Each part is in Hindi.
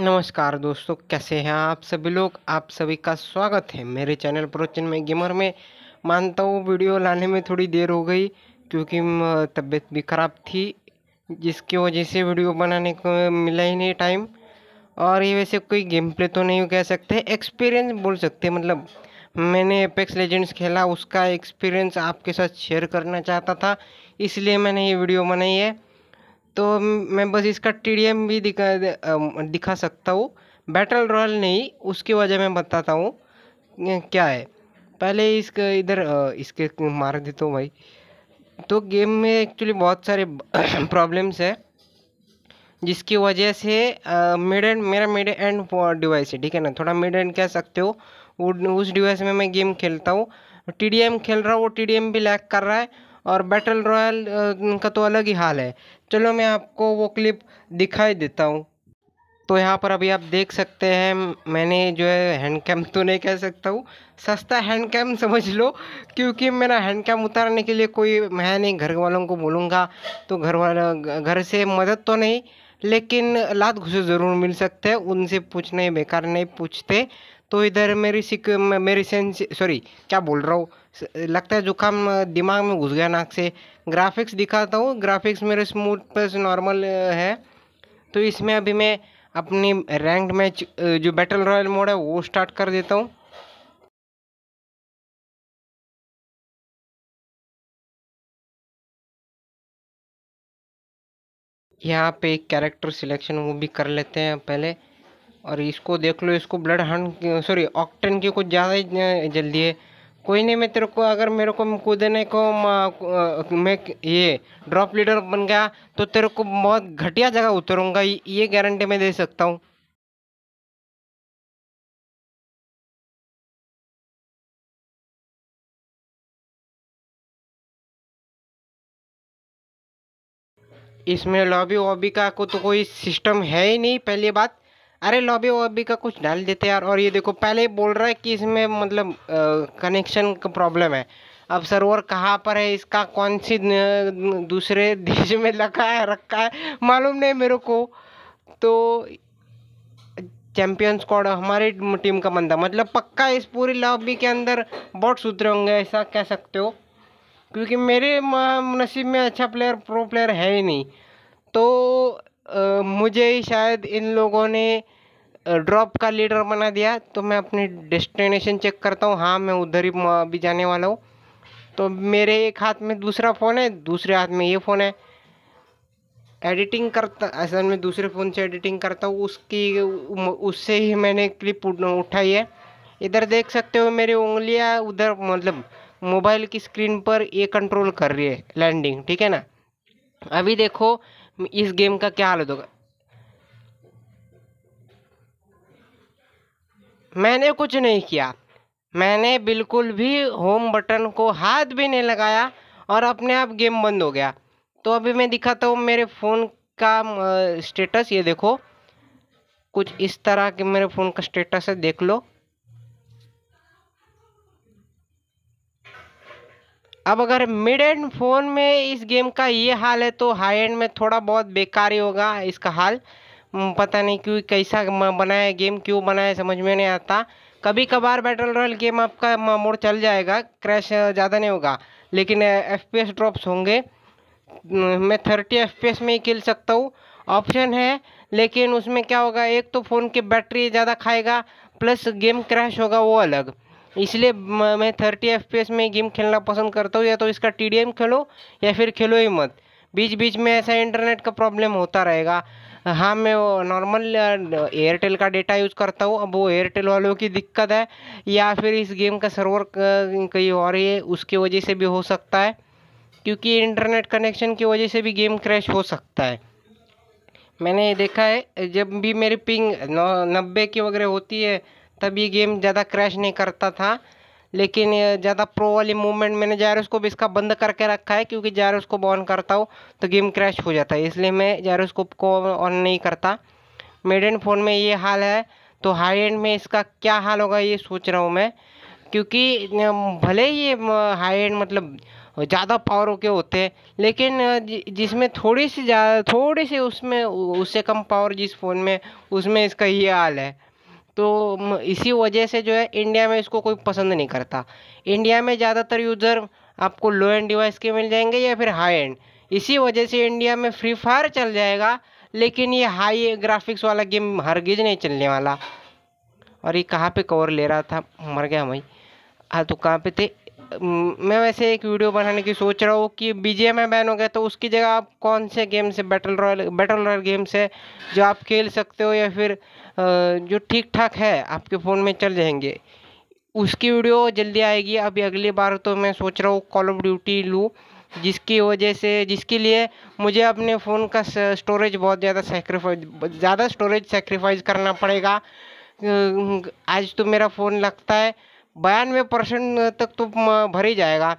नमस्कार दोस्तों कैसे हैं आप सभी लोग आप सभी का स्वागत है मेरे चैनल प्रोचन में गेमर में मानता हूँ वीडियो लाने में थोड़ी देर हो गई क्योंकि तबीयत भी ख़राब थी जिसकी वजह से वीडियो बनाने को मिला ही नहीं टाइम और ये वैसे कोई गेम प्ले तो नहीं कह सकते एक्सपीरियंस बोल सकते मतलब मैंने एपेक्स लेजेंड्स खेला उसका एक्सपीरियंस आपके साथ शेयर करना चाहता था इसलिए मैंने ये वीडियो बनाई है तो मैं बस इसका टी डी एम भी दिखा दिखा सकता हूँ बैटल रॉयल नहीं उसकी वजह मैं बताता हूँ क्या है पहले इसके इधर इसके मार देता तो हूँ भाई तो गेम में एक्चुअली बहुत सारे प्रॉब्लम्स है जिसकी वजह से मिड एंड मेरा मिड एंड डिवाइस है ठीक है ना थोड़ा मिड एंड कह सकते हो उस डिवाइस में मैं गेम खेलता हूँ टी डी एम खेल रहा हूँ वो टी भी लैग कर रहा है और बैटल रॉयल का तो अलग ही हाल है चलो मैं आपको वो क्लिप दिखाई देता हूँ तो यहाँ पर अभी आप देख सकते हैं मैंने जो है हैंड कैम तो नहीं कह सकता हूँ सस्ता हैंड कैम समझ लो क्योंकि मेरा हैंड कैम उतारने के लिए कोई मैं नहीं घर वालों को बोलूँगा तो घर वाला घर से मदद तो नहीं लेकिन लात घुसे ज़रूर मिल सकते हैं उनसे पूछने बेकार नहीं पूछते तो इधर मेरी सिक मेरी सेंस सॉरी क्या बोल रहा हूँ लगता है जुकाम दिमाग में घुस गया नाक से ग्राफिक्स दिखाता हूँ ग्राफिक्स मेरे स्मूथ पर नॉर्मल है तो इसमें अभी मैं अपनी रैंक मैच जो बैटल रॉयल मोड है वो स्टार्ट कर देता हूँ यहाँ पे कैरेक्टर सिलेक्शन वो भी कर लेते हैं पहले और इसको देख लो इसको ब्लड हंड सॉरी ऑक्टेन की कुछ ज़्यादा ही जल्दी है कोई नहीं मैं तेरे को अगर मेरे को कूदने को मैं ये ड्रॉप लीडर बन गया तो तेरे को बहुत घटिया जगह उतरूँगा ये गारंटी मैं दे सकता हूँ इसमें लॉबी वॉबी का को तो कोई सिस्टम है ही नहीं पहली बात अरे लॉबी वॉबी का कुछ डाल देते यार और ये देखो पहले ही बोल रहा है कि इसमें मतलब कनेक्शन का प्रॉब्लम है अब सर्वर कहाँ पर है इसका कौन सी दूसरे देश में लगा है रखा है मालूम नहीं मेरे को तो चैम्पियन कॉड हमारी टीम का बंदा मतलब पक्का इस पूरी लॉबी के अंदर बहुत सुधरे होंगे ऐसा कह सकते हो क्योंकि मेरे नसीब में अच्छा प्लेयर प्रो प्लेयर है ही नहीं तो आ, मुझे शायद इन लोगों ने ड्रॉप का लीडर बना दिया तो मैं अपनी डेस्टिनेशन चेक करता हूँ हाँ मैं उधर ही अभी जाने वाला हूँ तो मेरे एक हाथ में दूसरा फ़ोन है दूसरे हाथ में ये फ़ोन है एडिटिंग करता असल में दूसरे फ़ोन से एडिटिंग करता हूँ उसकी उससे ही मैंने क्लिप उठाई है इधर देख सकते हो मेरी उंगलियाँ उधर मतलब मोबाइल की स्क्रीन पर ये कंट्रोल कर रही है लैंडिंग ठीक है ना अभी देखो इस गेम का क्या हालत होगा मैंने कुछ नहीं किया मैंने बिल्कुल भी होम बटन को हाथ भी नहीं लगाया और अपने आप गेम बंद हो गया तो अभी मैं दिखाता हूँ मेरे फ़ोन का स्टेटस ये देखो कुछ इस तरह के मेरे फ़ोन का स्टेटस है देख लो अब अगर मिड एंड फ़ोन में इस गेम का ये हाल है तो हाई एंड में थोड़ा बहुत बेकार ही होगा इसका हाल हम्म, पता नहीं क्यों कैसा बनाया गेम क्यों बनाया समझ में नहीं आता कभी कभार बैटल रॉयल गेम आपका मोड चल जाएगा क्रैश ज़्यादा नहीं होगा लेकिन एफ ड्रॉप्स होंगे हम्म, मैं थर्टी एफ में ही खेल सकता हूँ ऑप्शन है लेकिन उसमें क्या होगा एक तो फ़ोन की बैटरी ज़्यादा खाएगा प्लस गेम क्रैश होगा वो अलग इसलिए मैं थर्टी एफ में गेम खेलना पसंद करता हूँ या तो इसका टी खेलो या फिर खेलो ही मत बीच बीच में ऐसा इंटरनेट का प्रॉब्लम होता रहेगा हाँ मैं नॉर्मल एयरटेल का डेटा यूज़ करता हूँ अब वो एयरटेल वालों की दिक्कत है या फिर इस गेम का सर्वर कहीं और ही है उसकी वजह से भी हो सकता है क्योंकि इंटरनेट कनेक्शन की वजह से भी गेम क्रैश हो सकता है मैंने देखा है जब भी मेरी पिंग नब्बे की वगैरह होती है तब ये गेम ज़्यादा क्रैश नहीं करता था लेकिन ज़्यादा प्रो वाली मूवमेंट मैंने भी इसका बंद करके रखा है क्योंकि को ऑन करता हूँ तो गेम क्रैश हो जाता है इसलिए मैं जायरस को ऑन नहीं करता एंड फ़ोन में ये हाल है तो हाई एंड में इसका क्या हाल होगा ये सोच रहा हूँ मैं क्योंकि भले ही ये हाई एंड मतलब ज़्यादा पावर के होते हैं लेकिन जिसमें थोड़ी सी ज़्यादा थोड़ी सी उसमें उससे कम पावर जिस फ़ोन में उसमें इसका ये हाल है तो इसी वजह से जो है इंडिया में इसको कोई पसंद नहीं करता इंडिया में ज़्यादातर यूज़र आपको लो एंड डिवाइस के मिल जाएंगे या फिर हाई एंड इसी वजह से इंडिया में फ्री फायर चल जाएगा लेकिन ये हाई ग्राफिक्स वाला गेम हरगिज नहीं चलने वाला और ये कहाँ पे कवर ले रहा था मर गया भाई हाँ तो कहाँ पे थे मैं वैसे एक वीडियो बनाने की सोच रहा हूँ कि बी में बैन हो गया तो उसकी जगह आप कौन से गेम से battle royale battle royale games है जो आप खेल सकते हो या फिर जो ठीक ठाक है आपके फ़ोन में चल जाएंगे उसकी वीडियो जल्दी आएगी अभी अगली बार तो मैं सोच रहा हूँ कॉल ऑफ ड्यूटी लूँ जिसकी वजह से जिसके लिए मुझे अपने फ़ोन का स्टोरेज बहुत ज़्यादा सेक्रीफाइज ज़्यादा स्टोरेज सेक्रीफाइज करना पड़ेगा आज तो मेरा फ़ोन लगता है बयानवे परसेंट तक तो भर ही जाएगा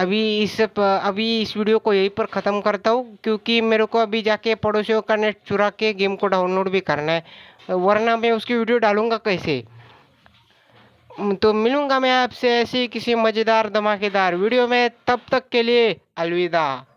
अभी इस अभी इस वीडियो को यहीं पर ख़त्म करता हूँ क्योंकि मेरे को अभी जाके पड़ोसियों का नेट चुरा के गेम को डाउनलोड भी करना है वरना मैं उसकी वीडियो डालूँगा कैसे तो मिलूँगा मैं आपसे ऐसी किसी मज़ेदार धमाकेदार वीडियो में तब तक के लिए अलविदा